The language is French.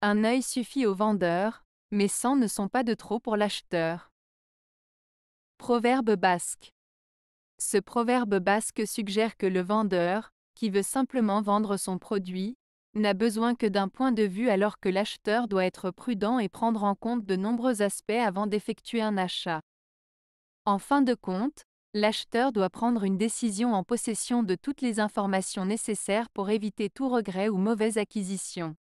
Un œil suffit au vendeur, mais 100 ne sont pas de trop pour l'acheteur. Proverbe basque. Ce proverbe basque suggère que le vendeur, qui veut simplement vendre son produit, n'a besoin que d'un point de vue alors que l'acheteur doit être prudent et prendre en compte de nombreux aspects avant d'effectuer un achat. En fin de compte, l'acheteur doit prendre une décision en possession de toutes les informations nécessaires pour éviter tout regret ou mauvaise acquisition.